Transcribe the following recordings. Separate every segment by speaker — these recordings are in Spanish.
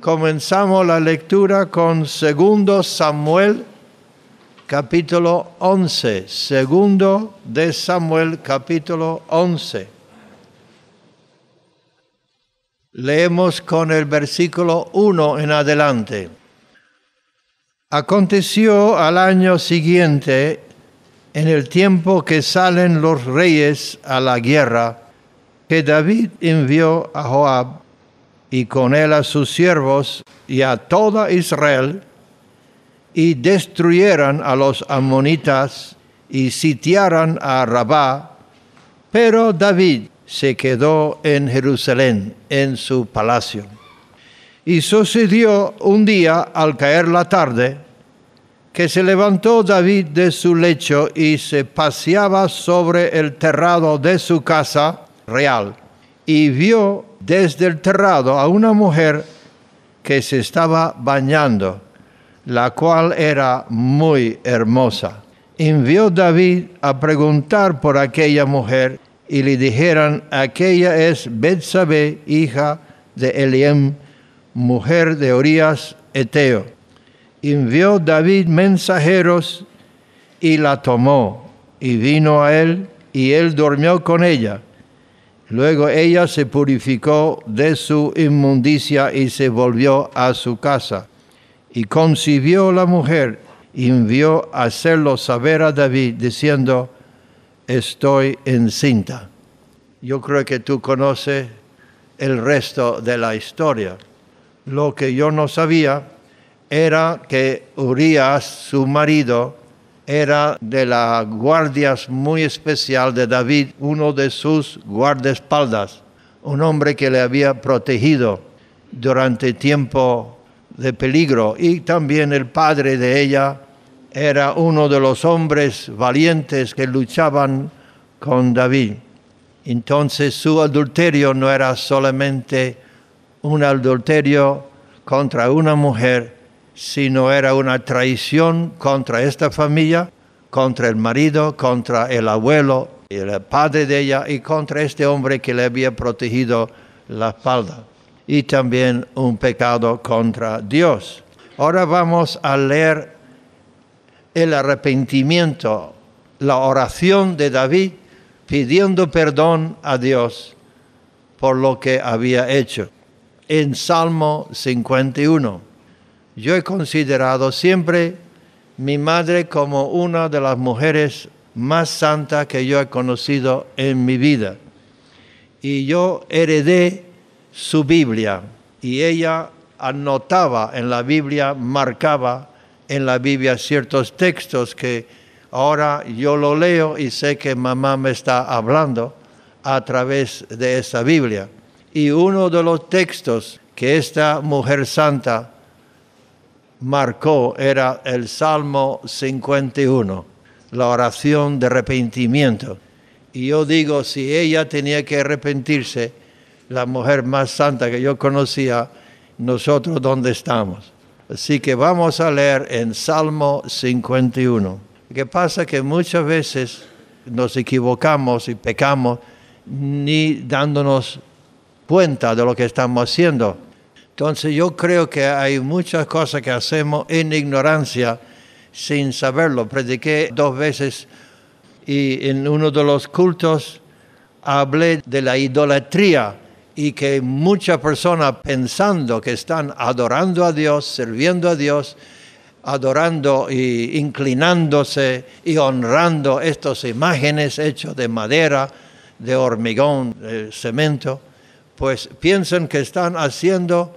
Speaker 1: Comenzamos la lectura con Segundo Samuel capítulo 11, segundo de Samuel capítulo 11. Leemos con el versículo 1 en adelante. Aconteció al año siguiente, en el tiempo que salen los reyes a la guerra, que David envió a Joab y con él a sus siervos y a toda Israel, y destruyeran a los amonitas y sitiaran a Rabá, pero David se quedó en Jerusalén, en su palacio. Y sucedió un día, al caer la tarde, que se levantó David de su lecho y se paseaba sobre el terrado de su casa real y vio desde el terrado a una mujer que se estaba bañando, la cual era muy hermosa. Envió David a preguntar por aquella mujer y le dijeron, aquella es Betsabé, hija de Eliam, mujer de Orías Eteo. Envió David mensajeros y la tomó y vino a él y él durmió con ella Luego ella se purificó de su inmundicia y se volvió a su casa. Y concibió la mujer y envió a hacerlo saber a David diciendo, estoy encinta. Yo creo que tú conoces el resto de la historia. Lo que yo no sabía era que Urias, su marido, era de las guardias muy especial de David, uno de sus guardaespaldas, un hombre que le había protegido durante tiempo de peligro y también el padre de ella era uno de los hombres valientes que luchaban con David. Entonces su adulterio no era solamente un adulterio contra una mujer, sino era una traición contra esta familia, contra el marido, contra el abuelo, el padre de ella y contra este hombre que le había protegido la espalda. Y también un pecado contra Dios. Ahora vamos a leer el arrepentimiento, la oración de David pidiendo perdón a Dios por lo que había hecho. En Salmo 51 yo he considerado siempre mi madre como una de las mujeres más santas que yo he conocido en mi vida. Y yo heredé su Biblia y ella anotaba en la Biblia, marcaba en la Biblia ciertos textos que ahora yo lo leo y sé que mamá me está hablando a través de esa Biblia. Y uno de los textos que esta mujer santa marcó era el Salmo 51, la oración de arrepentimiento. Y yo digo, si ella tenía que arrepentirse, la mujer más santa que yo conocía, nosotros dónde estamos. Así que vamos a leer en Salmo 51. ¿Qué pasa que muchas veces nos equivocamos y pecamos ni dándonos cuenta de lo que estamos haciendo. Entonces yo creo que hay muchas cosas que hacemos en ignorancia sin saberlo. Prediqué dos veces y en uno de los cultos hablé de la idolatría y que muchas personas pensando que están adorando a Dios, sirviendo a Dios, adorando e inclinándose y honrando estas imágenes hechas de madera, de hormigón, de cemento, pues piensan que están haciendo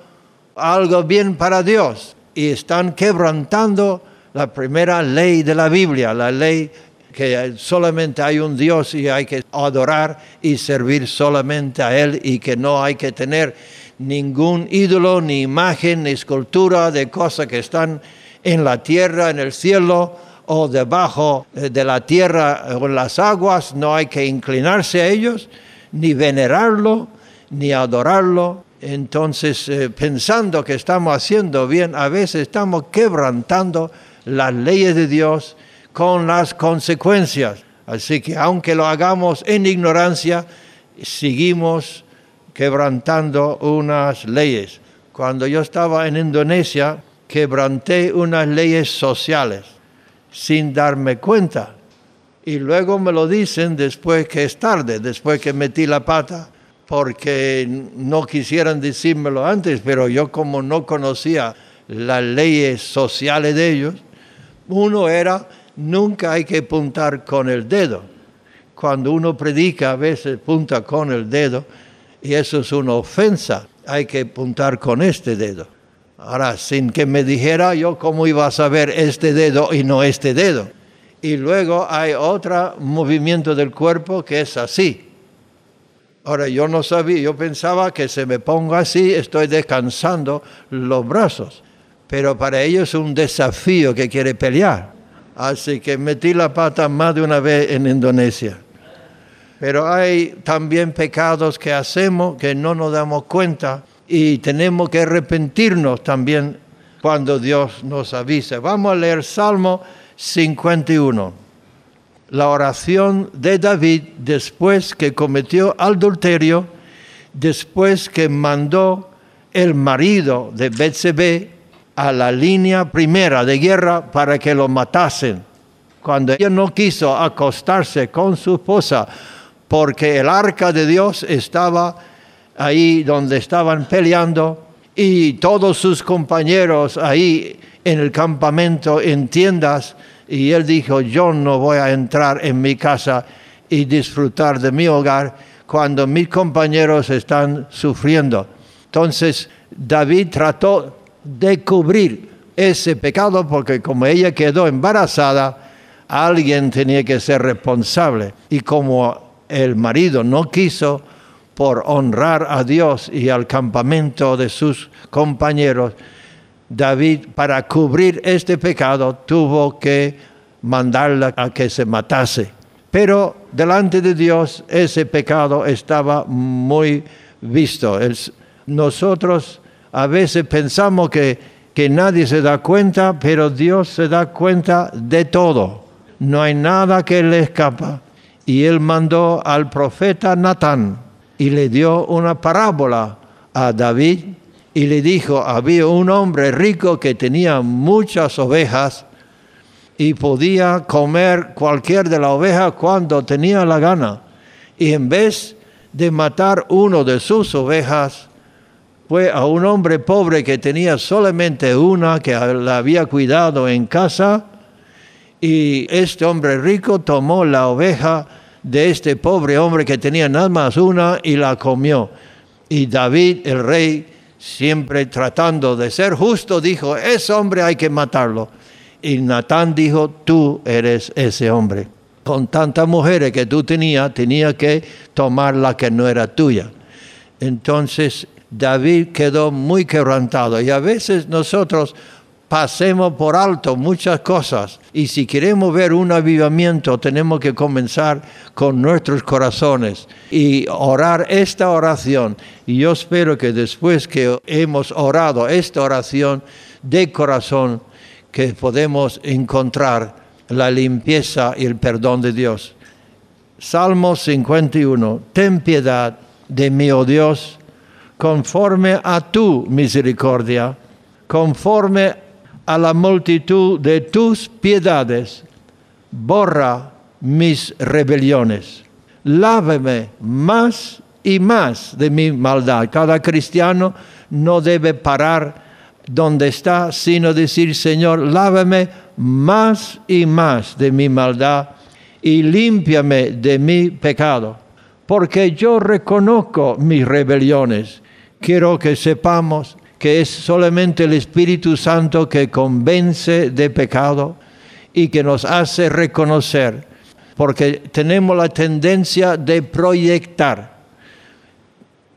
Speaker 1: algo bien para Dios y están quebrantando la primera ley de la Biblia, la ley que solamente hay un Dios y hay que adorar y servir solamente a Él y que no hay que tener ningún ídolo, ni imagen, ni escultura de cosas que están en la tierra, en el cielo o debajo de la tierra o en las aguas. No hay que inclinarse a ellos, ni venerarlo, ni adorarlo, entonces, eh, pensando que estamos haciendo bien, a veces estamos quebrantando las leyes de Dios con las consecuencias. Así que aunque lo hagamos en ignorancia, seguimos quebrantando unas leyes. Cuando yo estaba en Indonesia, quebranté unas leyes sociales sin darme cuenta. Y luego me lo dicen después que es tarde, después que metí la pata porque no quisieran decírmelo antes, pero yo como no conocía las leyes sociales de ellos, uno era, nunca hay que apuntar con el dedo. Cuando uno predica a veces punta con el dedo y eso es una ofensa, hay que apuntar con este dedo. Ahora, sin que me dijera yo cómo iba a saber este dedo y no este dedo. Y luego hay otro movimiento del cuerpo que es así Ahora, yo no sabía, yo pensaba que se me pongo así, estoy descansando los brazos. Pero para ellos es un desafío que quiere pelear. Así que metí la pata más de una vez en Indonesia. Pero hay también pecados que hacemos que no nos damos cuenta y tenemos que arrepentirnos también cuando Dios nos avisa. Vamos a leer Salmo 51 la oración de David después que cometió adulterio, después que mandó el marido de Betsabé a la línea primera de guerra para que lo matasen. Cuando él no quiso acostarse con su esposa porque el arca de Dios estaba ahí donde estaban peleando y todos sus compañeros ahí en el campamento, en tiendas, y él dijo, yo no voy a entrar en mi casa y disfrutar de mi hogar cuando mis compañeros están sufriendo. Entonces David trató de cubrir ese pecado porque como ella quedó embarazada, alguien tenía que ser responsable. Y como el marido no quiso, por honrar a Dios y al campamento de sus compañeros, David para cubrir este pecado tuvo que mandarla a que se matase. Pero delante de Dios ese pecado estaba muy visto. nosotros a veces pensamos que, que nadie se da cuenta, pero Dios se da cuenta de todo. No hay nada que le escapa. Y él mandó al profeta Natán y le dio una parábola a David y le dijo, había un hombre rico que tenía muchas ovejas y podía comer cualquier de las ovejas cuando tenía la gana. Y en vez de matar uno de sus ovejas, fue a un hombre pobre que tenía solamente una que la había cuidado en casa, y este hombre rico tomó la oveja de este pobre hombre que tenía nada más una y la comió. Y David, el rey, siempre tratando de ser justo, dijo, ese hombre hay que matarlo. Y Natán dijo, tú eres ese hombre. Con tantas mujeres que tú tenías, tenía que tomar la que no era tuya. Entonces David quedó muy quebrantado y a veces nosotros pasemos por alto muchas cosas y si queremos ver un avivamiento tenemos que comenzar con nuestros corazones y orar esta oración. Y yo espero que después que hemos orado esta oración de corazón, que podemos encontrar la limpieza y el perdón de Dios. Salmo 51. Ten piedad de mí, oh Dios, conforme a tu misericordia, conforme a la multitud de tus piedades, borra mis rebeliones, láveme más y más de mi maldad. Cada cristiano no debe parar donde está, sino decir, Señor, láveme más y más de mi maldad y límpiame de mi pecado, porque yo reconozco mis rebeliones. Quiero que sepamos que es solamente el Espíritu Santo que convence de pecado y que nos hace reconocer, porque tenemos la tendencia de proyectar.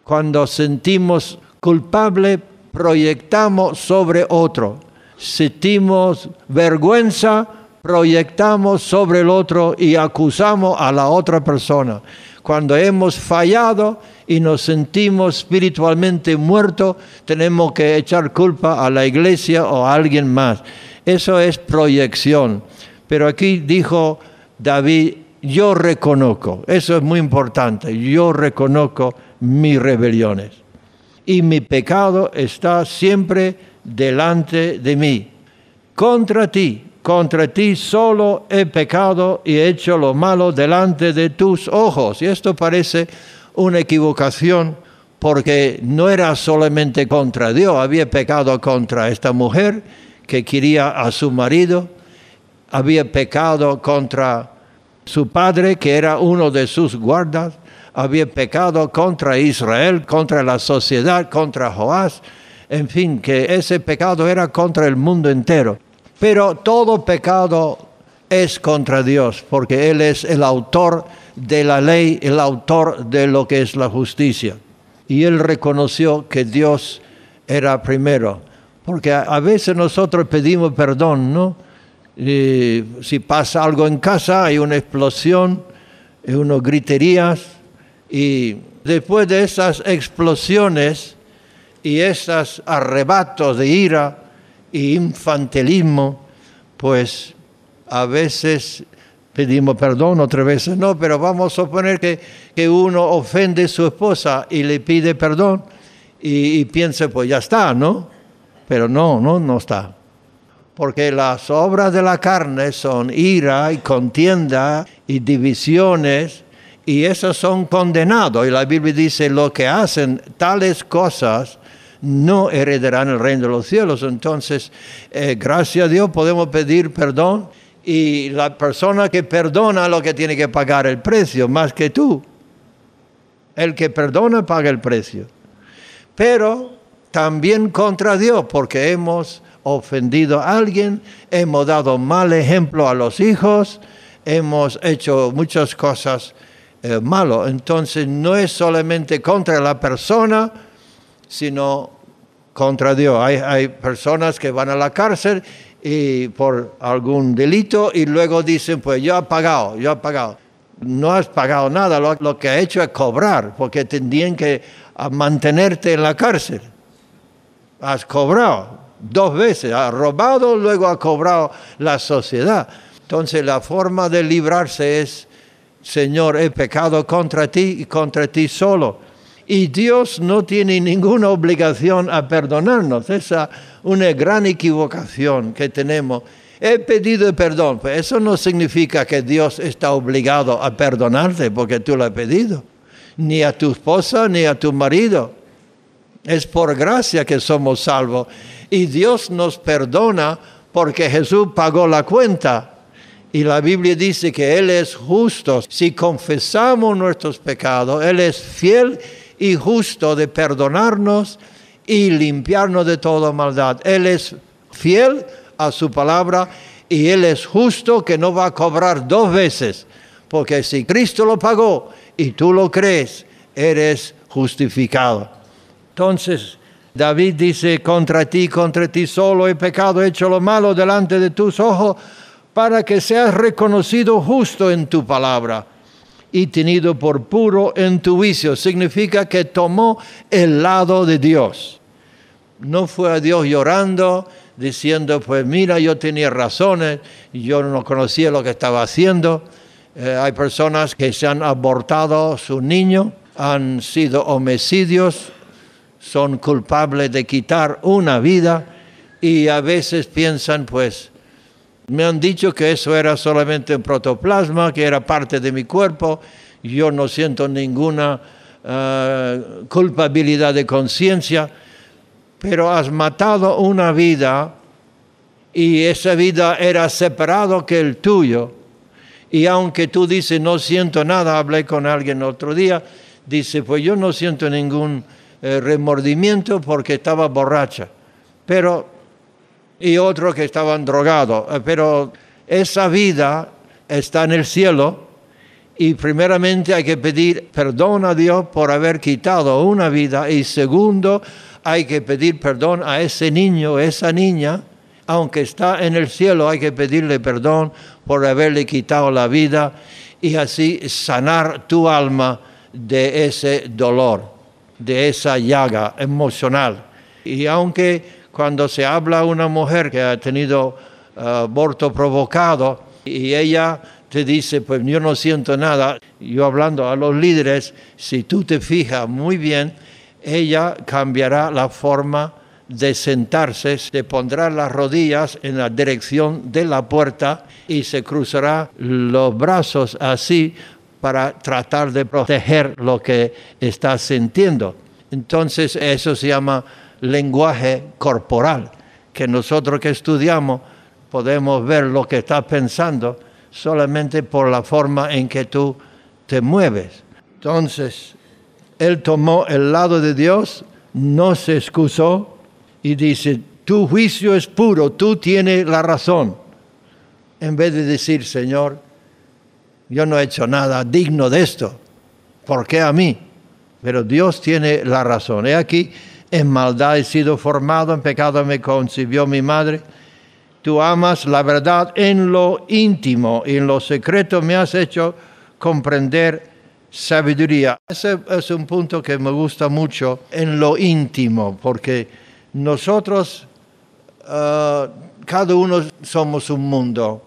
Speaker 1: Cuando sentimos culpable, proyectamos sobre otro. Sentimos vergüenza, proyectamos sobre el otro y acusamos a la otra persona. Cuando hemos fallado, y nos sentimos espiritualmente muertos, tenemos que echar culpa a la iglesia o a alguien más. Eso es proyección. Pero aquí dijo David, yo reconozco, eso es muy importante, yo reconozco mis rebeliones. Y mi pecado está siempre delante de mí. Contra ti, contra ti solo he pecado y he hecho lo malo delante de tus ojos. Y esto parece una equivocación porque no era solamente contra Dios, había pecado contra esta mujer que quería a su marido, había pecado contra su padre que era uno de sus guardas, había pecado contra Israel, contra la sociedad, contra Joás, en fin, que ese pecado era contra el mundo entero. Pero todo pecado es contra Dios, porque Él es el autor de la ley, el autor de lo que es la justicia. Y él reconoció que Dios era primero. Porque a, veces nosotros pedimos perdón, ¿no? Eh, si pasa algo en casa, hay una explosión, hay eh, unos griterías, y después de esas explosiones y esos arrebatos de ira e infantilismo, pues a veces pedimos perdón otra vez. No, pero vamos a suponer que, que uno ofende a su esposa y le pide perdón y, piensa, pues ya está, ¿no? Pero no, no, no está. Porque las obras de la carne son ira y contienda y divisiones y esos son condenados. Y la Biblia dice, lo que hacen tales cosas no heredarán el reino de los cielos. Entonces, eh, gracias a Dios podemos pedir perdón y la persona que perdona lo que tiene que pagar el precio, más que tú. El que perdona paga el precio. Pero también contra Dios, porque hemos ofendido a alguien, hemos dado mal ejemplo a los hijos, hemos hecho muchas cosas eh, malas. Entonces no es solamente contra la persona, sino contra Dios. hay personas que van a la cárcel y por algún delito y luego dicen, pues yo he pagado, yo he pagado. No has pagado nada, lo, que ha hecho es cobrar, porque tendrían que mantenerte en la cárcel. Has cobrado dos veces, has robado, luego ha cobrado la sociedad. Entonces la forma de librarse es, Señor, he pecado contra ti y contra ti solo. Y Dios no tiene ninguna obligación a perdonarnos. Esa una gran equivocación que tenemos. He pedido perdón, pero eso no significa que Dios está obligado a perdonarte porque tú lo has pedido, ni a tu esposa, ni a tu marido. Es por gracia que somos salvos. Y Dios nos perdona porque Jesús pagó la cuenta. Y la Biblia dice que Él es justo. Si confesamos nuestros pecados, Él es fiel y justo de perdonarnos y limpiarnos de toda maldad. Él es fiel a su palabra y Él es justo que no va a cobrar dos veces, porque si Cristo lo pagó y tú lo crees, eres justificado. Entonces, David dice, contra ti, contra ti solo he pecado, he hecho lo malo delante de tus ojos, para que seas reconocido justo en tu palabra y tenido por puro en tu vicio, Significa que tomó el lado de Dios. No fue a Dios llorando, diciendo, pues mira, yo tenía razones, yo no conocía lo que estaba haciendo. Eh, hay personas que se han abortado su niño, han sido homicidios, son culpables de quitar una vida y a veces piensan, pues, me han dicho que eso era solamente un protoplasma, que era parte de mi cuerpo. Yo no siento ninguna eh, culpabilidad de conciencia, pero has matado una vida y esa vida era separado que el tuyo. Y aunque tú dices, no siento nada, hablé con alguien otro día, dice, pues yo no siento ningún eh, remordimiento porque estaba borracha. Pero y otros que estaban drogados. Eh, pero esa vida está en el cielo y primeramente hay que pedir perdón a Dios por haber quitado una vida y segundo hay que pedir perdón a ese niño, esa niña, aunque está en el cielo, hay que pedirle perdón por haberle quitado la vida y así sanar tu alma de ese dolor, de esa llaga emocional. Y aunque cuando se habla a una mujer que ha tenido eh, aborto provocado y ella te dice, pues yo no siento nada, yo hablando a los líderes, si tú te fijas muy bien, ella cambiará la forma de sentarse, se pondrá las rodillas en la dirección de la puerta y se cruzará los brazos así para tratar de proteger lo que está sintiendo. Entonces eso se llama lenguaje corporal, que nosotros que estudiamos podemos ver lo que estás pensando solamente por la forma en que tú te mueves. Entonces, él tomó el lado de Dios, no se excusó y dice, tu juicio es puro, tú tienes la razón. En vez de decir, Señor, yo no he hecho nada digno de esto, ¿por qué a mí? Pero Dios tiene la razón. He aquí en maldad he sido formado, en pecado me concibió mi madre. Tú amas la verdad en lo íntimo y en lo secreto me has hecho comprender sabiduría. Ese es un punto que me gusta mucho en lo íntimo, porque nosotros, eh, cada uno somos un mundo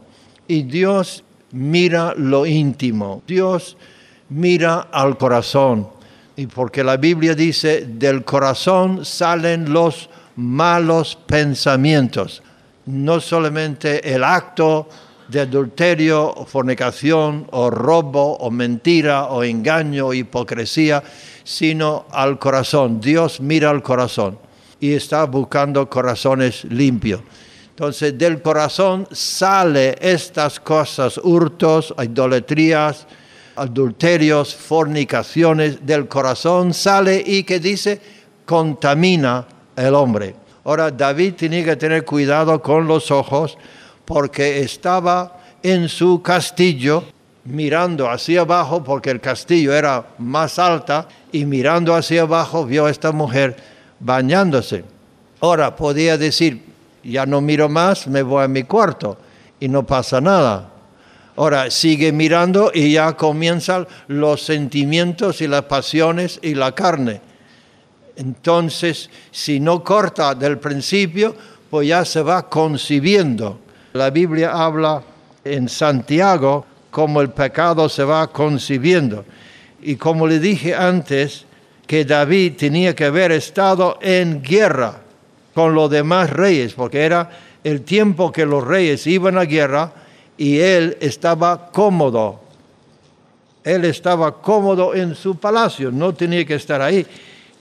Speaker 1: y Dios mira lo íntimo, Dios mira al corazón. Y porque la Biblia dice, del corazón salen los malos pensamientos. No solamente el acto de adulterio, o fornicación, o robo, o mentira, o engaño, o hipocresía, sino al corazón. Dios mira al corazón y está buscando corazones limpios. Entonces, del corazón sale estas cosas, hurtos, idolatrías, adulterios, fornicaciones del corazón sale y que dice, contamina el hombre. Ahora, David tenía que tener cuidado con los ojos porque estaba en su castillo mirando hacia abajo porque el castillo era más alta y mirando hacia abajo vio a esta mujer bañándose. Ahora podía decir, ya no miro más, me voy a mi cuarto y no pasa nada. Ahora sigue mirando y ya comienzan los sentimientos y las pasiones y la carne. Entonces, si no corta del principio, pues ya se va concibiendo. La Biblia habla en Santiago como el pecado se va concibiendo. Y como le dije antes, que David tenía que haber estado en guerra con los demás reyes, porque era el tiempo que los reyes iban a guerra, y él estaba cómodo. Él estaba cómodo en su palacio, no tenía que estar ahí.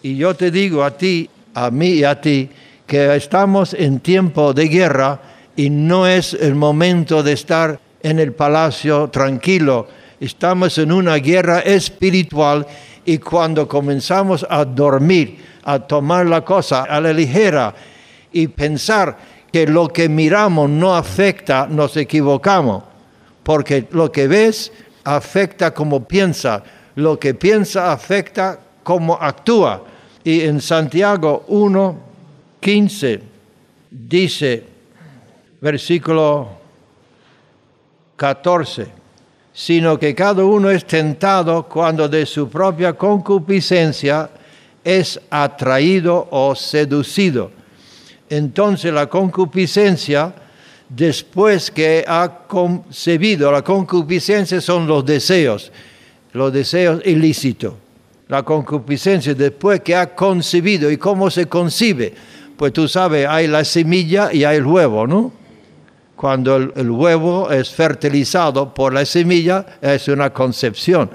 Speaker 1: Y yo te digo a ti, a mí y a ti, que estamos en tiempo de guerra y no es el momento de estar en el palacio tranquilo. Estamos en una guerra espiritual y cuando comenzamos a dormir, a tomar la cosa a la ligera y pensar que lo que miramos no afecta, nos equivocamos, porque lo que ves afecta como piensa, lo que piensa afecta como actúa. Y en Santiago 1, 15 dice, versículo 14, sino que cada uno es tentado cuando de su propia concupiscencia es atraído o seducido entonces la concupiscencia, después que ha concebido, la concupiscencia son los deseos, los deseos ilícitos. La concupiscencia después que ha concebido, ¿y cómo se concibe? Pues tú sabes, hay la semilla y hay el huevo, ¿no? Cuando el, huevo es fertilizado por la semilla, es una concepción.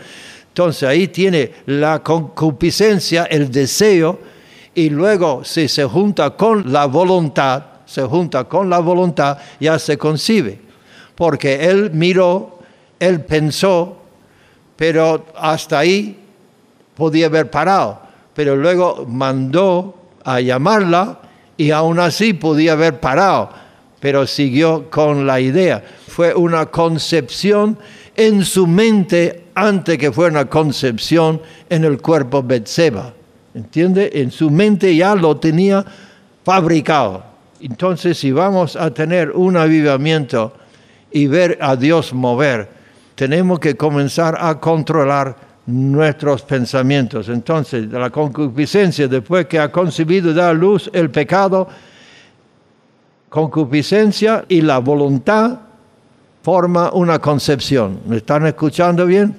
Speaker 1: Entonces ahí tiene la concupiscencia, el deseo, y luego si se junta con la voluntad, se junta con la voluntad, ya se concibe. Porque él miró, él pensó, pero hasta ahí podía haber parado. Pero luego mandó a llamarla y aún así podía haber parado. Pero siguió con la idea. Fue una concepción en su mente antes que fue una concepción en el cuerpo de Betseba. ¿Entiende? En su mente ya lo tenía fabricado. Entonces, si vamos a tener un avivamiento y ver a Dios mover, tenemos que comenzar a controlar nuestros pensamientos. Entonces, la concupiscencia, después que ha concebido, da luz el pecado, concupiscencia y la voluntad forma una concepción. ¿Me están escuchando bien?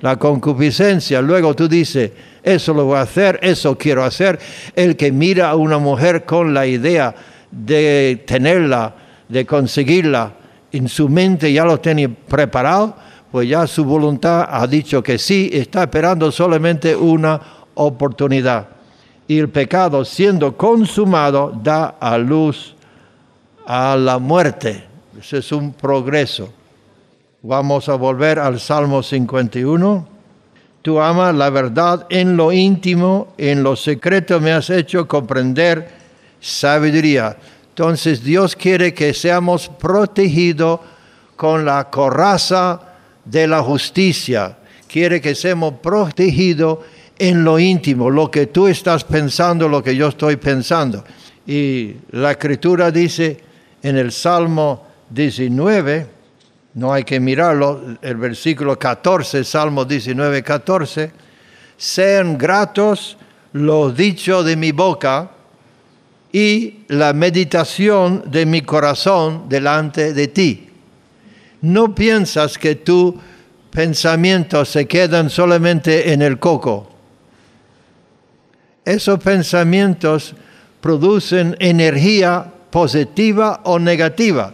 Speaker 1: la concupiscencia. Luego tú dices, eso lo voy a hacer, eso quiero hacer. El que mira a una mujer con la idea de tenerla, de conseguirla, en su mente ya lo tiene preparado, pues ya su voluntad ha dicho que sí, está esperando solamente una oportunidad. Y el pecado, siendo consumado, da a luz a la muerte. Ese es un progreso. Vamos a volver al Salmo 51. Tú amas la verdad en lo íntimo, en lo secreto me has hecho comprender sabiduría. Entonces Dios quiere que seamos protegidos con la coraza de la justicia. Quiere que seamos protegidos en lo íntimo, lo que tú estás pensando, lo que yo estoy pensando. Y la escritura dice en el Salmo 19, no hay que mirarlo, el versículo 14, Salmo 19, 14, sean gratos los dichos de mi boca y la meditación de mi corazón delante de ti. No piensas que tus pensamientos se quedan solamente en el coco. Esos pensamientos producen energía positiva o negativa.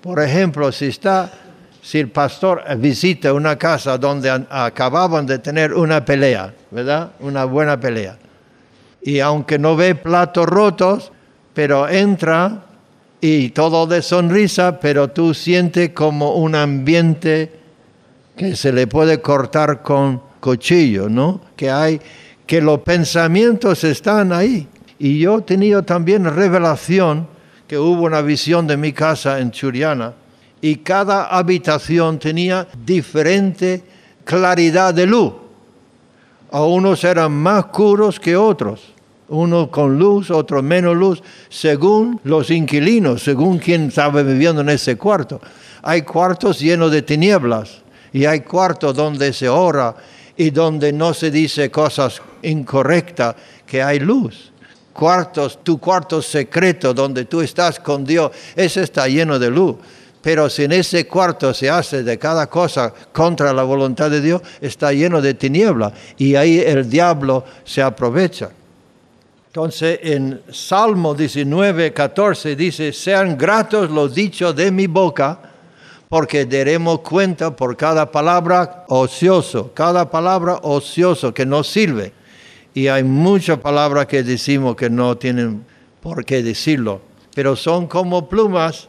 Speaker 1: Por ejemplo, si está si el pastor visita una casa donde acababan de tener una pelea, ¿verdad? Una buena pelea. Y aunque no ve platos rotos, pero entra y todo de sonrisa, pero tú sientes como un ambiente que se le puede cortar con cuchillo, ¿no? Que hay, que los pensamientos están ahí. Y yo he tenido también revelación que hubo una visión de mi casa en Churiana y cada habitación tenía diferente claridad de luz. A unos eran más oscuros que otros, unos con luz, otros menos luz, según los inquilinos, según quien estaba viviendo en ese cuarto. Hay cuartos llenos de tinieblas y hay cuartos donde se ora y donde no se dice cosas incorrectas, que hay luz cuartos, tu cuarto secreto donde tú estás con Dios, ese está lleno de luz. Pero si en ese cuarto se hace de cada cosa contra la voluntad de Dios, está lleno de tiniebla y ahí el diablo se aprovecha. Entonces en Salmo 19, 14 dice, sean gratos los dichos de mi boca, porque daremos cuenta por cada palabra ocioso, cada palabra ocioso que no sirve. Y hay muchas palabras que decimos que no tienen por qué decirlo, pero son como plumas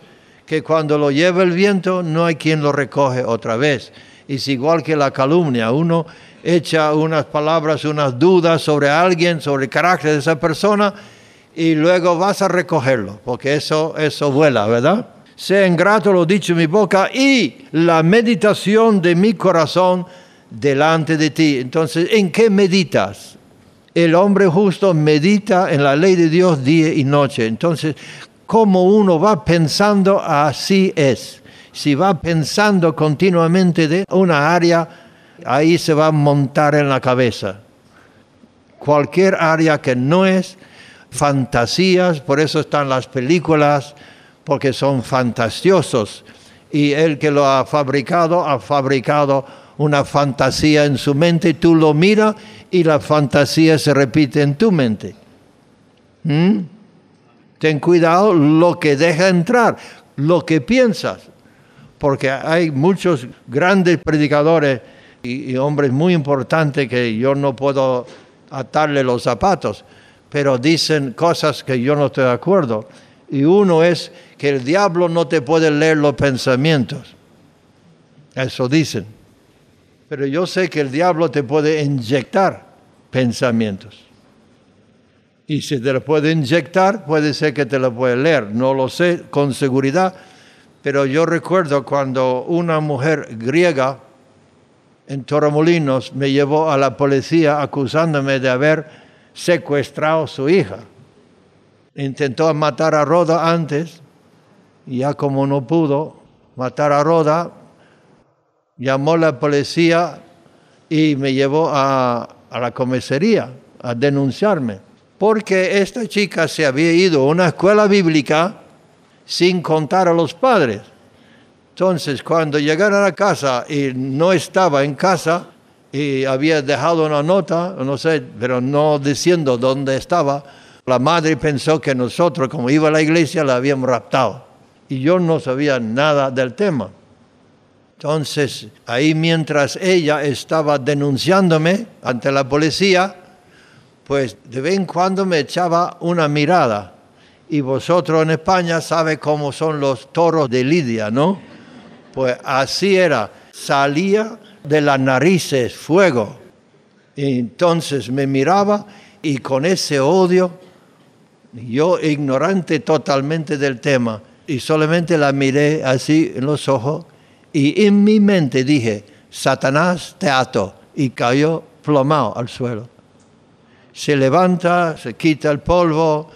Speaker 1: que cuando lo lleva el viento no hay quien lo recoge otra vez. Es igual que la calumnia, uno echa unas palabras, unas dudas sobre alguien, sobre el carácter de esa persona y luego vas a recogerlo, porque eso, eso vuela, ¿verdad? Sea ingrato lo dicho en mi boca y la meditación de mi corazón delante de ti. Entonces, ¿en qué meditas? El hombre justo medita en la ley de Dios día y noche. Entonces, como uno va pensando, así es. Si va pensando continuamente de una área, ahí se va a montar en la cabeza. Cualquier área que no es, fantasías, por eso están las películas, porque son fantasiosos. Y el que lo ha fabricado, ha fabricado una fantasía en su mente, tú lo miras y la fantasía se repite en tu mente. ¿Mm? Ten cuidado lo que deja entrar, lo que piensas, porque hay muchos grandes predicadores y, hombres muy importantes que yo no puedo atarle los zapatos, pero dicen cosas que yo no estoy de acuerdo. Y uno es que el diablo no te puede leer los pensamientos. Eso dicen. Pero yo sé que el diablo te puede inyectar pensamientos y si te lo puede inyectar, puede ser que te lo puede leer, no lo sé con seguridad, pero yo recuerdo cuando una mujer griega en Torremolinos me llevó a la policía acusándome de haber secuestrado a su hija. Intentó matar a Roda antes, y ya como no pudo matar a Roda, llamó a la policía y me llevó a, a la comisaría a denunciarme porque esta chica se había ido a una escuela bíblica sin contar a los padres. Entonces, cuando llegaron a casa y no estaba en casa y había dejado una nota, no sé, pero no diciendo dónde estaba, la madre pensó que nosotros, como iba a la iglesia, la habíamos raptado. Y yo no sabía nada del tema. Entonces, ahí mientras ella estaba denunciándome ante la policía, pues de vez en cuando me echaba una mirada. Y vosotros en España sabe cómo son los toros de Lidia, ¿no? Pues así era, salía de las narices fuego. entonces me miraba y con ese odio, yo ignorante totalmente del tema, y solamente la miré así en los ojos y en mi mente dije, Satanás te ato, y cayó plomado al suelo se levanta, se quita el polvo,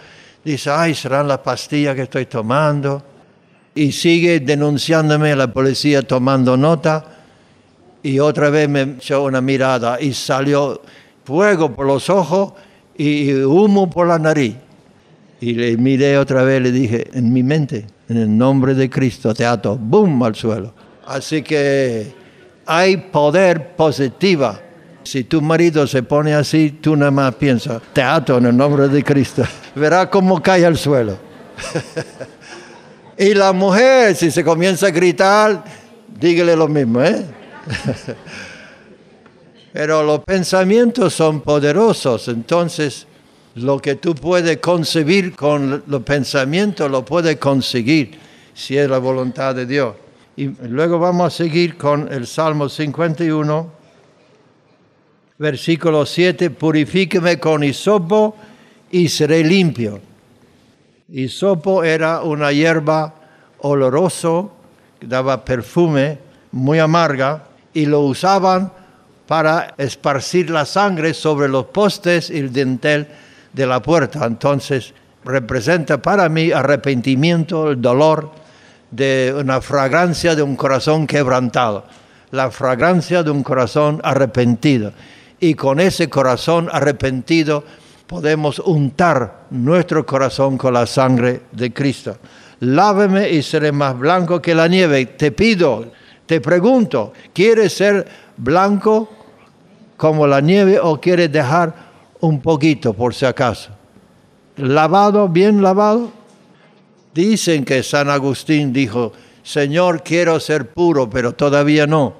Speaker 1: dice, ay, serán las pastillas que estoy tomando, y sigue denunciándome a la policía tomando nota, y otra vez me echó una mirada y salió fuego por los ojos y humo por la nariz. Y le miré otra vez, le dije, en mi mente, en el nombre de Cristo, te ato, boom, al suelo. Así que hay poder positiva si tu marido se pone así, tú nada más piensas, te ato en el nombre de Cristo. Verá cómo cae al suelo. y la mujer, si se comienza a gritar, dígale lo mismo, ¿eh? Pero los pensamientos son poderosos, entonces lo que tú puedes concebir con los pensamientos lo puedes conseguir si es la voluntad de Dios. Y luego vamos a seguir con el Salmo 51 versículo 7, purifíqueme con hisopo y seré limpio. Hisopo era una hierba oloroso daba perfume muy amarga y lo usaban para esparcir la sangre sobre los postes y el dentel de la puerta. Entonces representa para mí arrepentimiento, el dolor de una fragancia de un corazón quebrantado, la fragancia de un corazón arrepentido y con ese corazón arrepentido podemos untar nuestro corazón con la sangre de Cristo. Láveme y seré más blanco que la nieve. Te pido, te pregunto, ¿quieres ser blanco como la nieve o quieres dejar un poquito por si acaso? ¿Lavado, bien lavado? Dicen que San Agustín dijo, Señor, quiero ser puro, pero todavía no.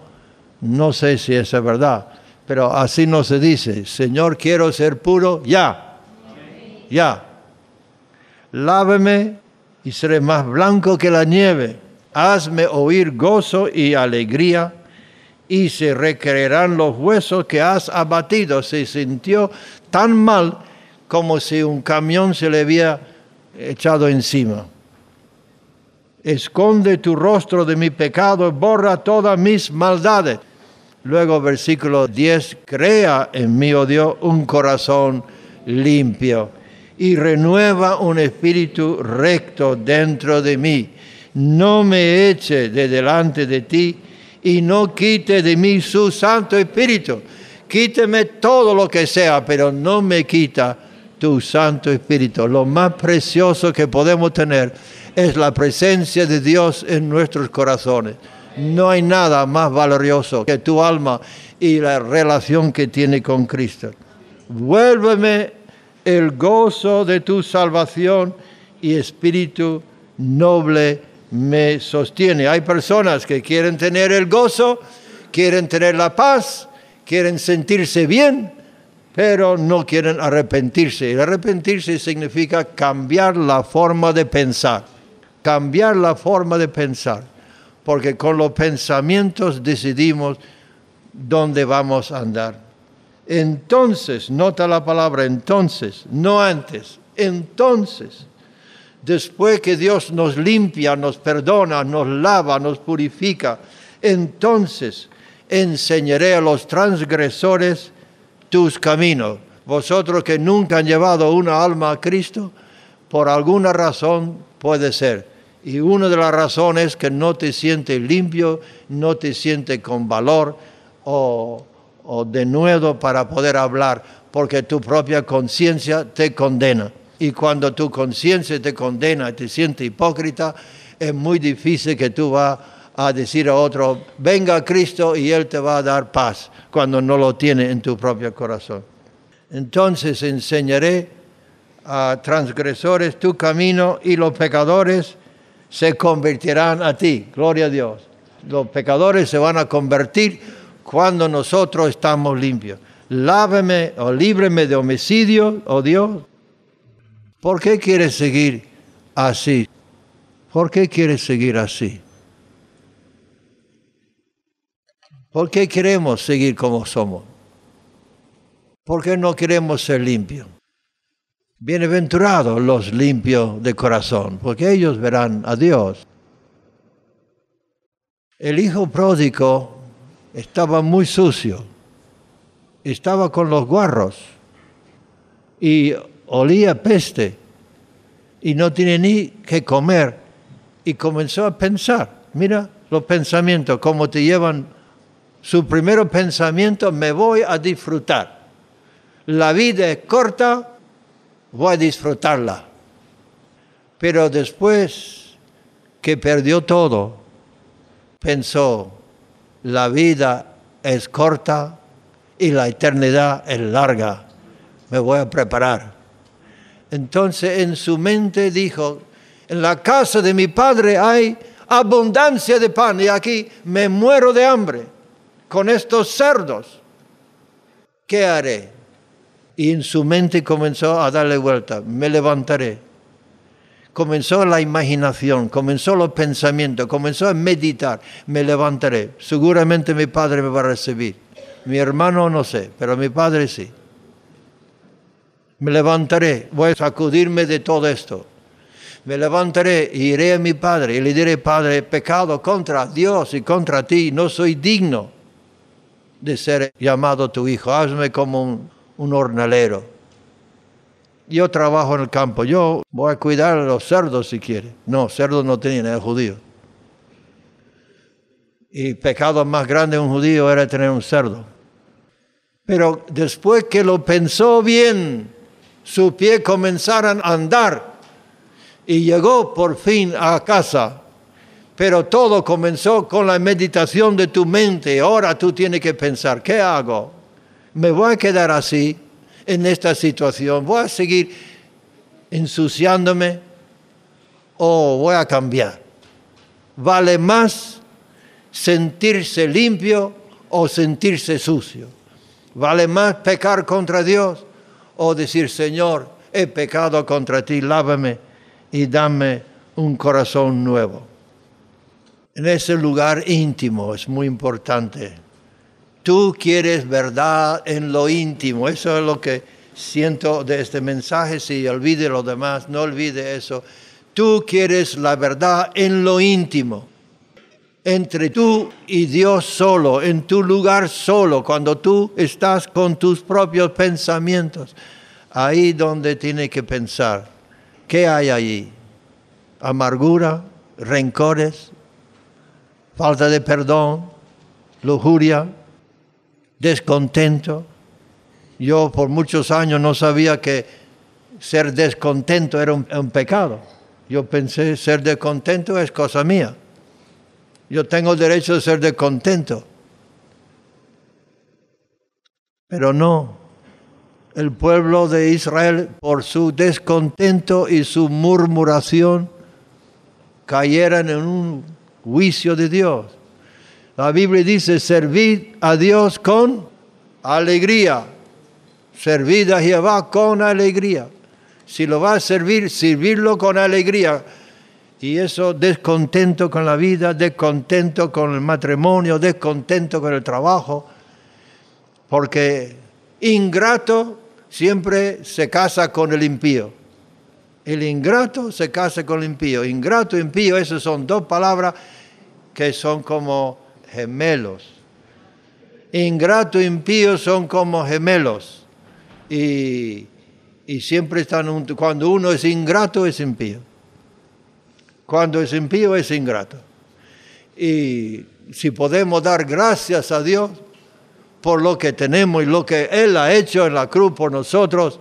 Speaker 1: No sé si es verdad pero así no se dice, Señor, quiero ser puro, ya, ya. Láveme y seré más blanco que la nieve. Hazme oír gozo y alegría y se recrearán los huesos que has abatido. Se sintió tan mal como si un camión se le había echado encima. Esconde tu rostro de mi pecado, borra todas mis maldades. Luego versículo 10, crea en mí, oh Dios, un corazón limpio y renueva un espíritu recto dentro de mí. No me eche de delante de ti y no quite de mí su Santo Espíritu. Quíteme todo lo que sea, pero no me quita tu Santo Espíritu. Lo más precioso que podemos tener es la presencia de Dios en nuestros corazones. No hay nada más valioso que tu alma y la relación que tiene con Cristo. Vuélveme el gozo de tu salvación y espíritu noble me sostiene. Hay personas que quieren tener el gozo, quieren tener la paz, quieren sentirse bien, pero no quieren arrepentirse. Y arrepentirse significa cambiar la forma de pensar, cambiar la forma de pensar porque con los pensamientos decidimos dónde vamos a andar. Entonces, nota la palabra entonces, no antes, entonces, después que Dios nos limpia, nos perdona, nos lava, nos purifica, entonces enseñaré a los transgresores tus caminos. Vosotros que nunca han llevado una alma a Cristo, por alguna razón puede ser y una de las razones que no te sientes limpio, no te sientes con valor o, de nuevo para poder hablar, porque tu propia conciencia te condena. Y cuando tu conciencia te condena y te siente hipócrita, es muy difícil que tú vas a decir a otro, venga Cristo y Él te va a dar paz, cuando no lo tiene en tu propio corazón. Entonces enseñaré a transgresores tu camino y los pecadores se convertirán a ti. Gloria a Dios. Los pecadores se van a convertir cuando nosotros estamos limpios. Láveme o líbreme de homicidio, oh Dios. ¿Por qué quieres seguir así? ¿Por qué quieres seguir así? ¿Por qué queremos seguir como somos? ¿Por qué no queremos ser limpios? Bienaventurados los limpios de corazón, porque ellos verán a Dios. El hijo pródigo estaba muy sucio, estaba con los guarros y olía peste y no tiene ni que comer y comenzó a pensar, mira los pensamientos, cómo te llevan su primer pensamiento, me voy a disfrutar. La vida es corta, voy a disfrutarla. Pero después que perdió todo, pensó, la vida es corta y la eternidad es larga, me voy a preparar. Entonces en su mente dijo, en la casa de mi padre hay abundancia de pan y aquí me muero de hambre con estos cerdos. ¿Qué haré? y en su mente comenzó a darle vuelta, me levantaré. Comenzó la imaginación, comenzó los pensamientos, comenzó a meditar, me levantaré. Seguramente mi padre me va a recibir. Mi hermano no sé, pero mi padre sí. Me levantaré, voy a sacudirme de todo esto. Me levantaré y iré a mi padre y le diré, Padre, pecado contra Dios y contra ti, no soy digno de ser llamado tu hijo. Hazme como un un hornalero. Yo trabajo en el campo, yo voy a cuidar los cerdos si quiere. No, cerdos no tenían, el judío. Y pecado más grande de un judío era tener un cerdo. Pero después que lo pensó bien, su pie comenzaron a andar y llegó por fin a casa. Pero todo comenzó con la meditación de tu mente. Ahora tú tienes que pensar, ¿qué hago? me voy a quedar así en esta situación, voy a seguir ensuciándome o voy a cambiar. Vale más sentirse limpio o sentirse sucio. Vale más pecar contra Dios o decir, Señor, he pecado contra ti, lávame y dame un corazón nuevo. En ese lugar íntimo es muy importante Tú quieres verdad en lo íntimo. Eso es lo que siento de este mensaje. Si olvide lo demás, no olvide eso. Tú quieres la verdad en lo íntimo. Entre tú y Dios solo, en tu lugar solo, cuando tú estás con tus propios pensamientos. Ahí donde tiene que pensar. ¿Qué hay allí? Amargura, rencores, falta de perdón, lujuria, descontento. Yo por muchos años no sabía que ser descontento era un, pecado. Yo pensé, ser descontento es cosa mía. Yo tengo derecho de ser descontento. Pero no, el pueblo de Israel por su descontento y su murmuración cayeran en un juicio de Dios. La Biblia dice, servid a Dios con alegría. Servid a Jehová con alegría. Si lo va a servir, servirlo con alegría. Y eso descontento con la vida, descontento con el matrimonio, descontento con el trabajo. Porque ingrato siempre se casa con el impío. El ingrato se casa con el impío. Ingrato e impío, esas son dos palabras que son como gemelos. Ingrato e impío son como gemelos. Y, siempre están, cuando uno es ingrato es impío. Cuando es impío es ingrato. Y si podemos dar gracias a Dios por lo que tenemos y lo que Él ha hecho en la cruz por nosotros,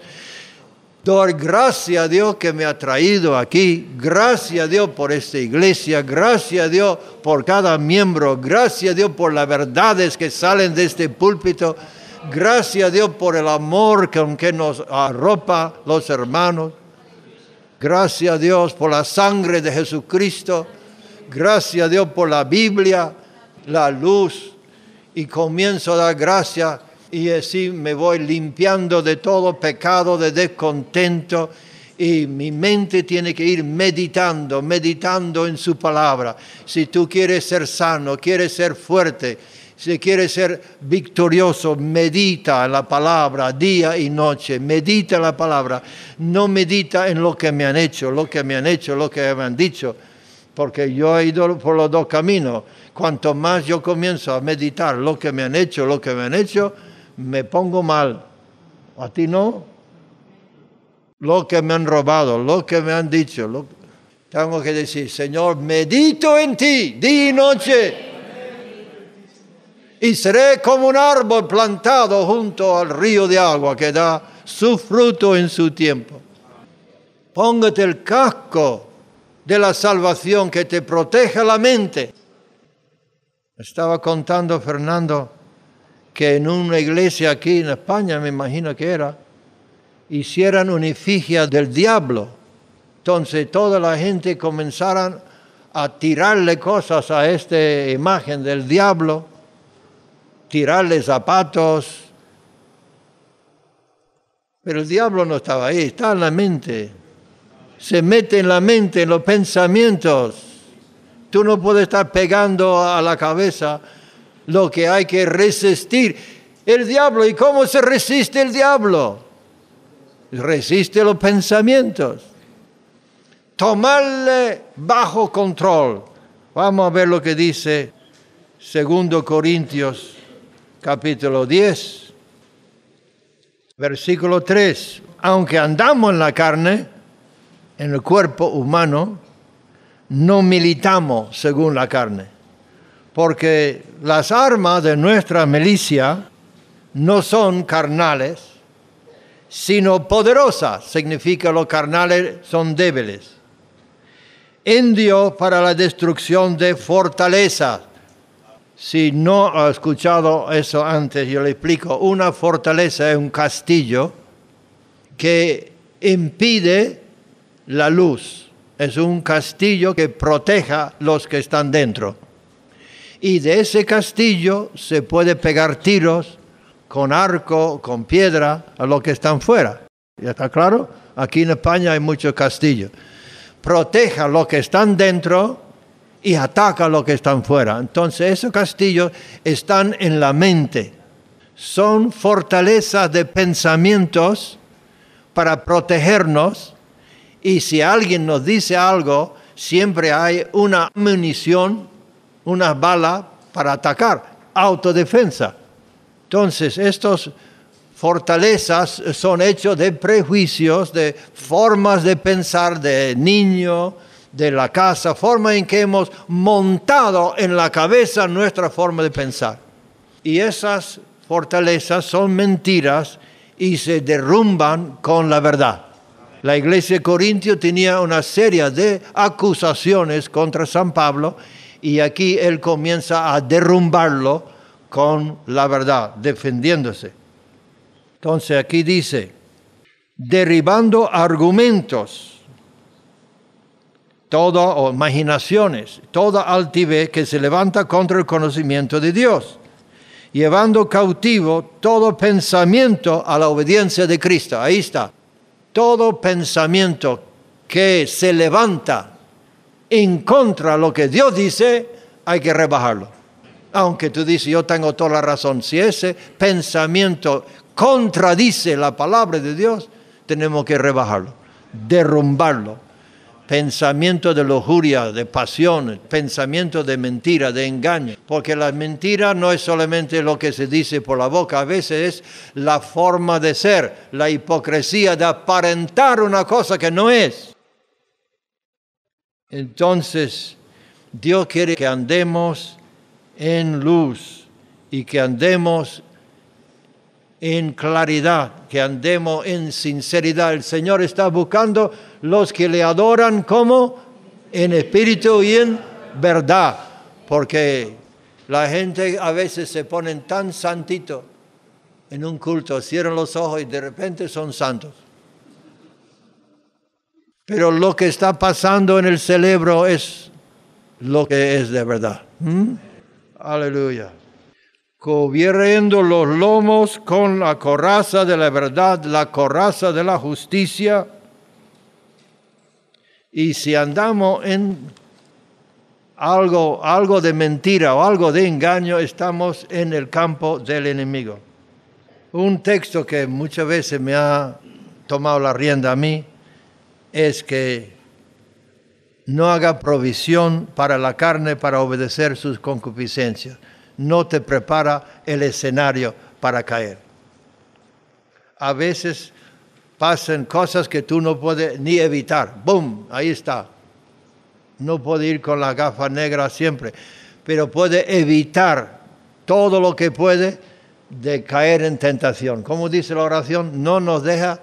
Speaker 1: Dor, gracias a Dios que me ha traído aquí, gracias a Dios por esta iglesia, gracias a Dios por cada miembro, gracias a Dios por las verdades que salen de este púlpito, gracias a Dios por el amor con que nos arropa los hermanos, gracias a Dios por la sangre de Jesucristo, gracias a Dios por la Biblia, la luz, y comienzo a dar gracias y así me voy limpiando de todo pecado, de descontento y mi mente tiene que ir meditando, meditando en su palabra. Si tú quieres ser sano, quieres ser fuerte, si quieres ser victorioso, medita la palabra día y noche, medita la palabra, no medita en lo que me han hecho, lo que me han hecho, lo que me han dicho, porque yo he ido por los dos caminos. Cuanto más yo comienzo a meditar lo que me han hecho, lo que me han hecho, me pongo mal. A ti no. Lo que me han robado, lo que me han dicho. Lo... Tengo que decir, Señor, medito en ti, día y noche. Y seré como un árbol plantado junto al río de agua que da su fruto en su tiempo. Póngate el casco de la salvación que te proteja la mente. Estaba contando Fernando que en una iglesia aquí en España, me imagino que era, hicieran una efigie del diablo. Entonces toda la gente comenzaron a tirarle cosas a esta imagen del diablo, tirarle zapatos. Pero el diablo no estaba ahí, está en la mente. Se mete en la mente, en los pensamientos. Tú no puedes estar pegando a la cabeza lo que hay que resistir. El diablo, ¿y cómo se resiste el diablo? Resiste los pensamientos. Tomarle bajo control. Vamos a ver lo que dice 2 Corintios capítulo 10, versículo 3. Aunque andamos en la carne, en el cuerpo humano, no militamos según la carne porque las armas de nuestra milicia no son carnales, sino poderosas, significa los carnales son débiles. Indio para la destrucción de fortalezas. Si no ha escuchado eso antes, yo le explico. Una fortaleza es un castillo que impide la luz. Es un castillo que proteja los que están dentro y de ese castillo se puede pegar tiros con arco, con piedra, a los que están fuera. ¿Ya está claro? Aquí en España hay muchos castillos. Proteja a los que están dentro y ataca a los que están fuera. Entonces esos castillos están en la mente. Son fortalezas de pensamientos para protegernos y si alguien nos dice algo, siempre hay una munición una bala para atacar, autodefensa. Entonces, estas fortalezas son hechos de prejuicios, de formas de pensar de niño, de la casa, forma en que hemos montado en la cabeza nuestra forma de pensar. Y esas fortalezas son mentiras y se derrumban con la verdad. La iglesia de Corintio tenía una serie de acusaciones contra San Pablo y aquí él comienza a derrumbarlo con la verdad, defendiéndose. Entonces aquí dice, derribando argumentos, toda imaginaciones, toda altivez que se levanta contra el conocimiento de Dios, llevando cautivo todo pensamiento a la obediencia de Cristo. Ahí está. Todo pensamiento que se levanta en contra de lo que Dios dice, hay que rebajarlo. Aunque tú dices, yo tengo toda la razón, si ese pensamiento contradice la palabra de Dios, tenemos que rebajarlo, derrumbarlo. Pensamiento de lujuria, de pasión, pensamiento de mentira, de engaño. Porque la mentira no es solamente lo que se dice por la boca, a veces es la forma de ser, la hipocresía de aparentar una cosa que no es. Entonces, Dios quiere que andemos en luz y que andemos en claridad, que andemos en sinceridad. El Señor está buscando los que le adoran como en espíritu y en verdad, porque la gente a veces se pone tan santito en un culto, cierran los ojos y de repente son santos. Pero lo que está pasando en el cerebro es lo que es de verdad. ¿Mm? Aleluya. Cubriendo los lomos con la coraza de la verdad, la coraza de la justicia. Y si andamos en algo, algo de mentira o algo de engaño, estamos en el campo del enemigo. Un texto que muchas veces me ha tomado la rienda a mí es que no haga provisión para la carne para obedecer sus concupiscencias. No te prepara el escenario para caer. A veces pasan cosas que tú no puedes ni evitar. ¡Bum! Ahí está. No puede ir con la gafa negra siempre, pero puede evitar todo lo que puede de caer en tentación. Como dice la oración, no nos deja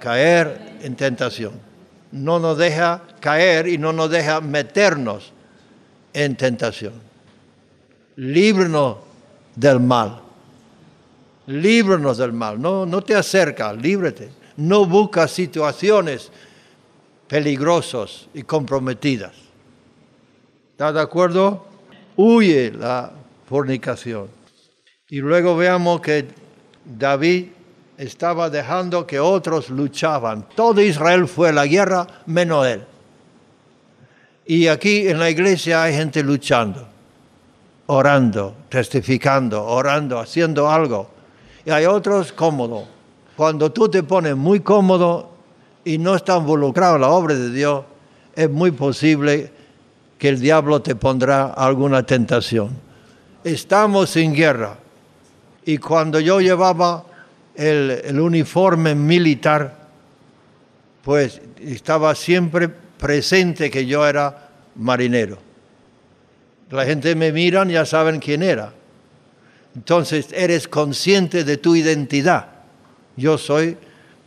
Speaker 1: caer en tentación. No nos deja caer y no nos deja meternos en tentación. Líbranos del mal. Líbranos del mal. No, no te acercas, líbrete. No buscas situaciones peligrosas y comprometidas. ¿Estás de acuerdo? Huye la fornicación. Y luego veamos que David estaba dejando que otros luchaban. Todo Israel fue a la guerra menos él. Y aquí en la iglesia hay gente luchando, orando, testificando, orando, haciendo algo. Y hay otros cómodos. Cuando tú te pones muy cómodo y no estás involucrado en la obra de Dios, es muy posible que el diablo te pondrá alguna tentación. Estamos en guerra. Y cuando yo llevaba el, uniforme militar, pues estaba siempre presente que yo era marinero. La gente me miran, ya saben quién era. Entonces eres consciente de tu identidad. Yo soy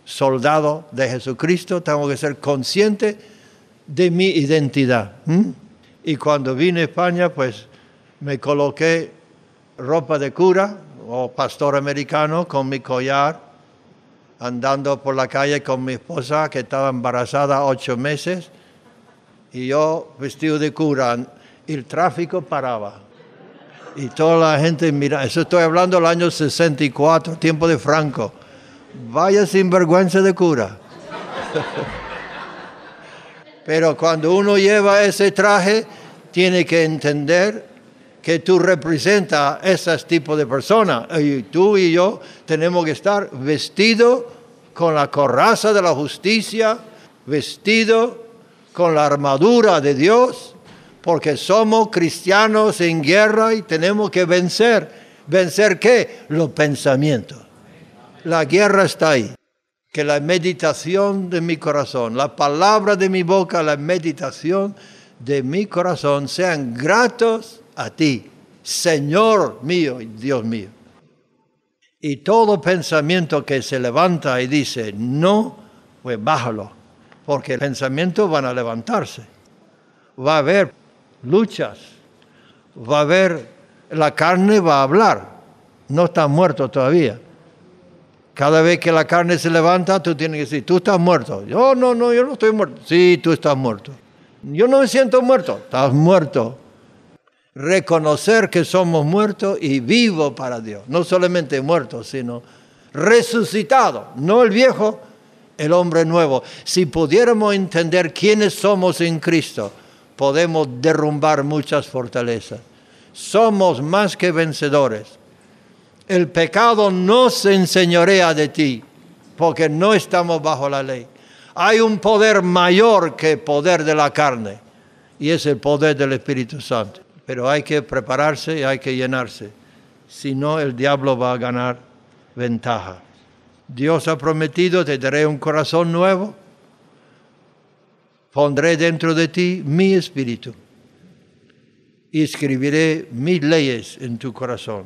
Speaker 1: soldado de Jesucristo, tengo que ser consciente de mi identidad. Y cuando vine a España, pues me coloqué ropa de cura, o pastor americano con mi collar, andando por la calle con mi esposa que estaba embarazada ocho meses, y yo vestido de cura, y el tráfico paraba. Y toda la gente mira, eso estoy hablando del año 64, tiempo de Franco. Vaya sinvergüenza de cura. Pero cuando uno lleva ese traje, tiene que entender que tú representas a ese tipo de personas. Y tú y yo tenemos que estar vestidos con la coraza de la justicia, vestidos con la armadura de Dios, porque somos cristianos en guerra y tenemos que vencer. ¿Vencer qué? Los pensamientos. La guerra está ahí. Que la meditación de mi corazón, la palabra de mi boca, la meditación de mi corazón sean gratos a ti, Señor mío y Dios mío. Y todo pensamiento que se levanta y dice no, pues bájalo, porque pensamientos van a levantarse. Va a haber luchas, va a haber, la carne va a hablar, no estás muerto todavía. Cada vez que la carne se levanta, tú tienes que decir, tú estás muerto. Yo no, no, yo no estoy muerto. Sí, tú estás muerto. Yo no me siento muerto. Estás muerto reconocer que somos muertos y vivos para Dios. No solamente muertos, sino resucitados. No el viejo, el hombre nuevo. Si pudiéramos entender quiénes somos en Cristo, podemos derrumbar muchas fortalezas. Somos más que vencedores. El pecado no se enseñorea de ti, porque no estamos bajo la ley. Hay un poder mayor que el poder de la carne, y es el poder del Espíritu Santo pero hay que prepararse y hay que llenarse. Si no, el diablo va a ganar ventaja. Dios ha prometido, te daré un corazón nuevo, pondré dentro de ti mi espíritu y escribiré mis leyes en tu corazón.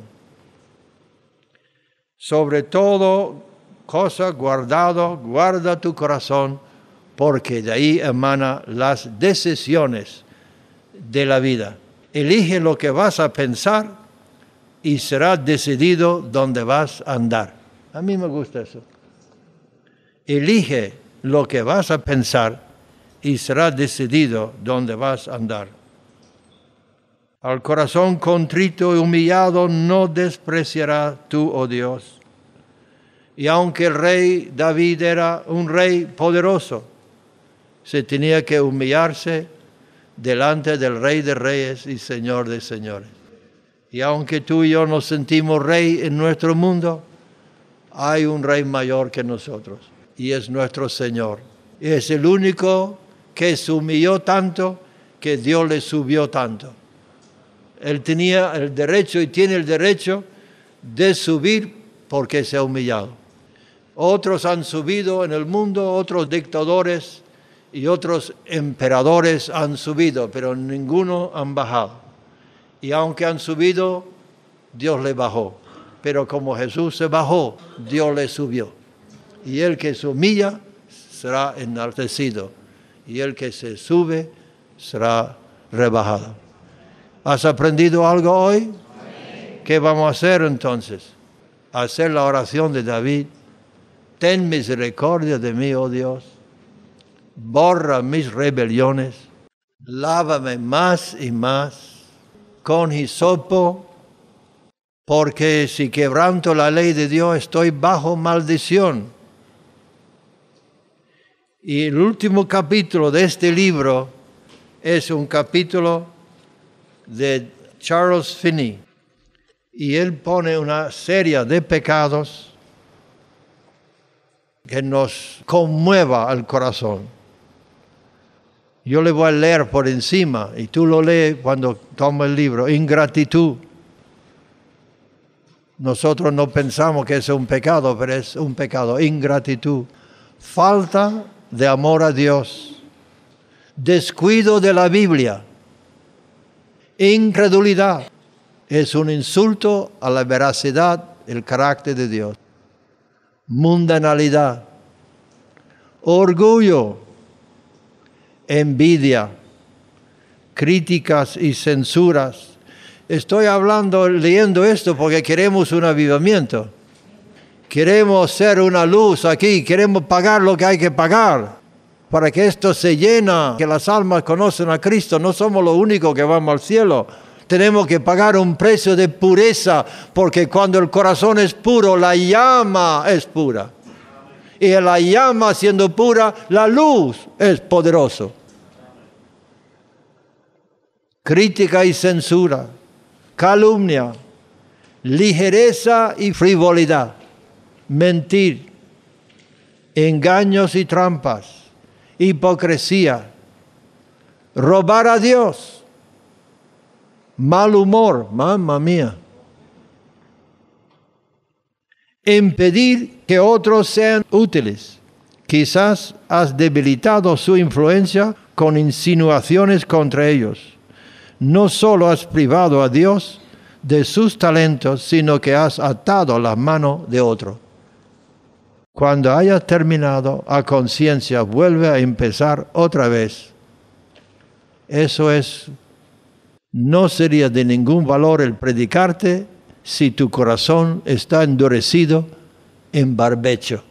Speaker 1: Sobre todo cosa guardado, guarda tu corazón, porque de ahí emanan las decisiones de la vida elige lo que vas a pensar y será decidido dónde vas a andar. A mí me gusta eso. Elige lo que vas a pensar y será decidido dónde vas a andar. Al corazón contrito y humillado no despreciará tú, oh Dios. Y aunque el rey David era un rey poderoso, se tenía que humillarse delante del Rey de Reyes y Señor de Señores. Y aunque tú y yo nos sentimos rey en nuestro mundo, hay un rey mayor que nosotros y es nuestro Señor. Es el único que se humilló tanto que Dios le subió tanto. Él tenía el derecho y tiene el derecho de subir porque se ha humillado. Otros han subido en el mundo, otros dictadores y otros emperadores han subido, pero ninguno han bajado. Y aunque han subido, Dios le bajó. Pero como Jesús se bajó, Dios le subió. Y el que se humilla será enaltecido. Y el que se sube será rebajado. ¿Has aprendido algo hoy? ¿Qué vamos a hacer entonces? Hacer la oración de David. Ten misericordia de mí, oh Dios borra mis rebeliones, lávame más y más con hisopo, porque si quebranto la ley de Dios estoy bajo maldición. Y el último capítulo de este libro es un capítulo de Charles Finney. Y él pone una serie de pecados que nos conmueva al corazón. Yo le voy a leer por encima y tú lo lees cuando toma el libro. Ingratitud. Nosotros no pensamos que es un pecado, pero es un pecado. Ingratitud. Falta de amor a Dios. Descuido de la Biblia. Incredulidad. Es un insulto a la veracidad, el carácter de Dios. Mundanalidad. Orgullo envidia, críticas y censuras. Estoy hablando, leyendo esto porque queremos un avivamiento. Queremos ser una luz aquí, queremos pagar lo que hay que pagar para que esto se llena, que las almas conocen a Cristo. No somos los únicos que vamos al cielo. Tenemos que pagar un precio de pureza, porque cuando el corazón es puro, la llama es pura. Y la llama siendo pura, la luz es poderoso crítica y censura, calumnia, ligereza y frivolidad, mentir, engaños y trampas, hipocresía, robar a Dios, mal humor, mamma mía, impedir que otros sean útiles. Quizás has debilitado su influencia con insinuaciones contra ellos no solo has privado a Dios de sus talentos, sino que has atado las manos de otro. Cuando hayas terminado, a conciencia vuelve a empezar otra vez. Eso es, no sería de ningún valor el predicarte si tu corazón está endurecido en barbecho.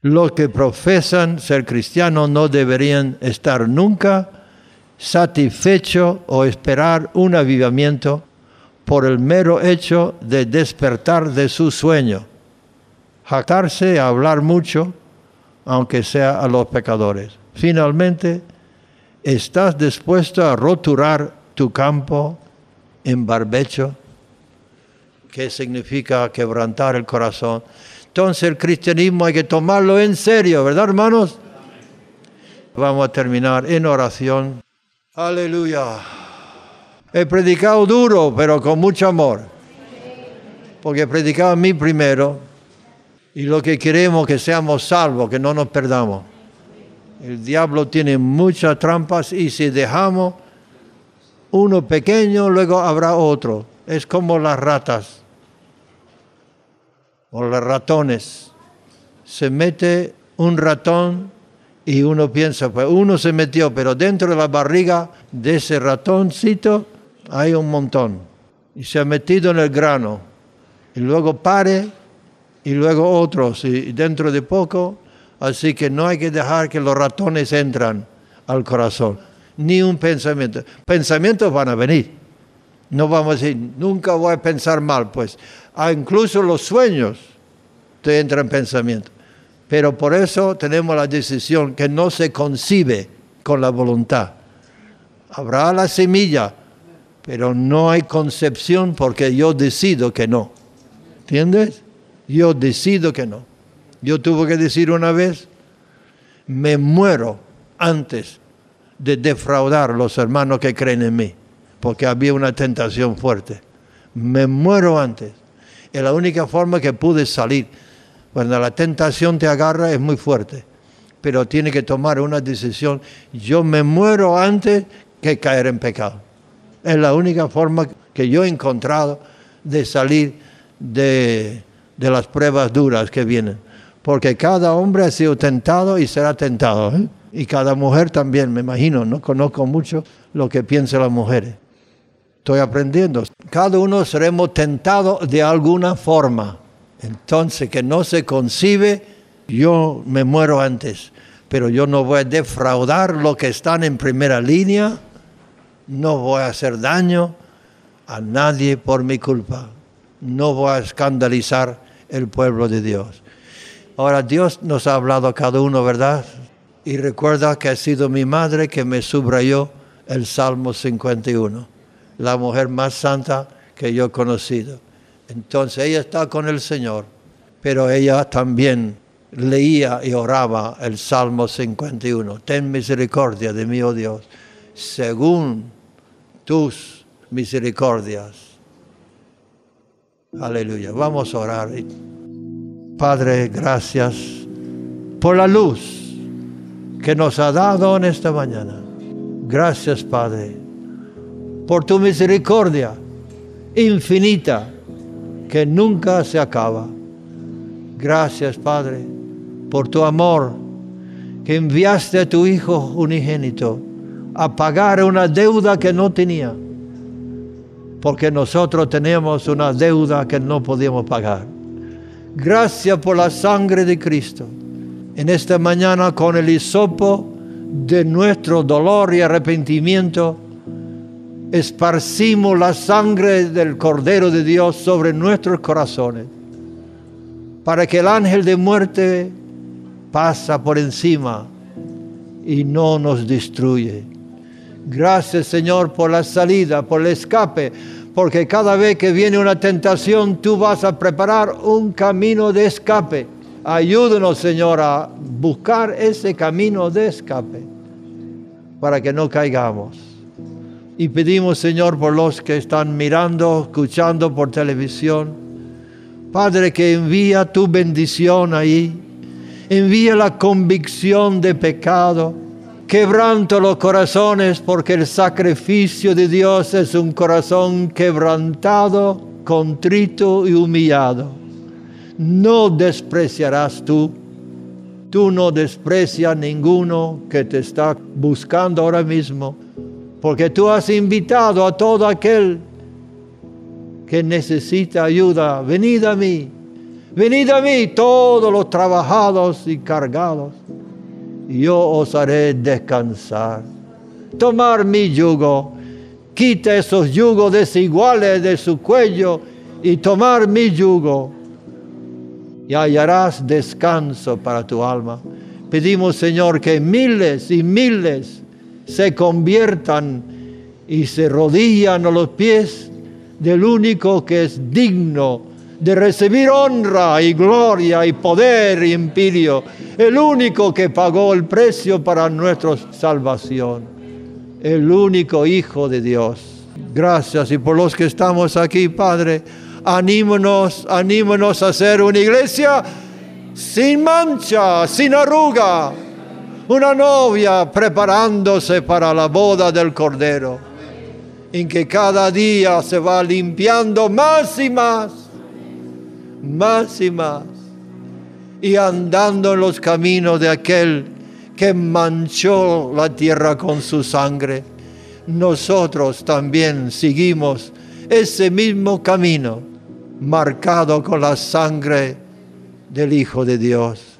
Speaker 1: Los que profesan ser cristianos no deberían estar nunca satisfecho o esperar un avivamiento por el mero hecho de despertar de su sueño, jactarse a hablar mucho, aunque sea a los pecadores. Finalmente, ¿estás dispuesto a roturar tu campo en barbecho? ¿Qué significa quebrantar el corazón. Entonces el cristianismo hay que tomarlo en serio, ¿verdad hermanos? Vamos a terminar en oración. Aleluya. He predicado duro, pero con mucho amor. Porque predicaba a mí primero. Y lo que queremos que seamos salvos, que no nos perdamos. El diablo tiene muchas trampas y si dejamos uno pequeño, luego habrá otro. Es como las ratas o los ratones. Se mete un ratón y uno piensa, pues uno se metió, pero dentro de la barriga de ese ratoncito hay un montón. Y se ha metido en el grano. Y luego pare, y luego otros, y dentro de poco. Así que no hay que dejar que los ratones entran al corazón. Ni un pensamiento. Pensamientos van a venir. No vamos a decir, nunca voy a pensar mal, pues. A ah, incluso los sueños te entran pensamientos. Pero por eso tenemos la decisión que no se concibe con la voluntad. Habrá la semilla, pero no hay concepción porque yo decido que no. ¿Entiendes? Yo decido que no. Yo tuve que decir una vez, me muero antes de defraudar a los hermanos que creen en mí, porque había una tentación fuerte. Me muero antes. Es la única forma que pude salir cuando la tentación te agarra es muy fuerte, pero tiene que tomar una decisión. Yo me muero antes que caer en pecado. Es la única forma que yo he encontrado de salir de, las pruebas duras que vienen. Porque cada hombre ha sido tentado y será tentado. ¿eh? Y cada mujer también, me imagino, no conozco mucho lo que piensan las mujeres. Estoy aprendiendo. Cada uno seremos tentados de alguna forma. Entonces, que no se concibe, yo me muero antes, pero yo no voy a defraudar los que están en primera línea, no voy a hacer daño a nadie por mi culpa, no voy a escandalizar el pueblo de Dios. Ahora Dios nos ha hablado a cada uno, ¿verdad? Y recuerda que ha sido mi madre que me subrayó el Salmo 51, la mujer más santa que yo he conocido. Entonces ella está con el Señor, pero ella también leía y oraba el Salmo 51. Ten misericordia de mí, oh Dios, según tus misericordias. Aleluya. Vamos a orar. Padre, gracias por la luz que nos ha dado en esta mañana. Gracias, Padre, por tu misericordia infinita que nunca se acaba. Gracias, Padre, por tu amor que enviaste a tu Hijo unigénito a pagar una deuda que no tenía, porque nosotros tenemos una deuda que no podíamos pagar. Gracias por la sangre de Cristo. En esta mañana con el hisopo de nuestro dolor y arrepentimiento, esparcimos la sangre del Cordero de Dios sobre nuestros corazones, para que el ángel de muerte pasa por encima y no nos destruye. Gracias Señor por la salida, por el escape, porque cada vez que viene una tentación tú vas a preparar un camino de escape. Ayúdenos Señor a buscar ese camino de escape para que no caigamos. Y pedimos, Señor, por los que están mirando, escuchando por televisión. Padre, que envía tu bendición ahí. Envía la convicción de pecado. Quebranto los corazones porque el sacrificio de Dios es un corazón quebrantado, contrito y humillado. No despreciarás tú. Tú no desprecias a ninguno que te está buscando ahora mismo porque tú has invitado a todo aquel que necesita ayuda. Venid a mí, venid a mí todos los trabajados y cargados, y yo os haré descansar. Tomar mi yugo, quita esos yugos desiguales de su cuello y tomar mi yugo. Y hallarás descanso para tu alma. Pedimos, Señor, que miles y miles se conviertan y se rodillan a los pies del único que es digno de recibir honra y gloria y poder y imperio, el único que pagó el precio para nuestra salvación, el único Hijo de Dios. Gracias y por los que estamos aquí, Padre, anímonos, anímonos a ser una iglesia sin mancha, sin arruga, una novia preparándose para la boda del Cordero, en que cada día se va limpiando más y más, más y más, y andando en los caminos de aquel que manchó la tierra con su sangre. Nosotros también seguimos ese mismo camino marcado con la sangre del Hijo de Dios.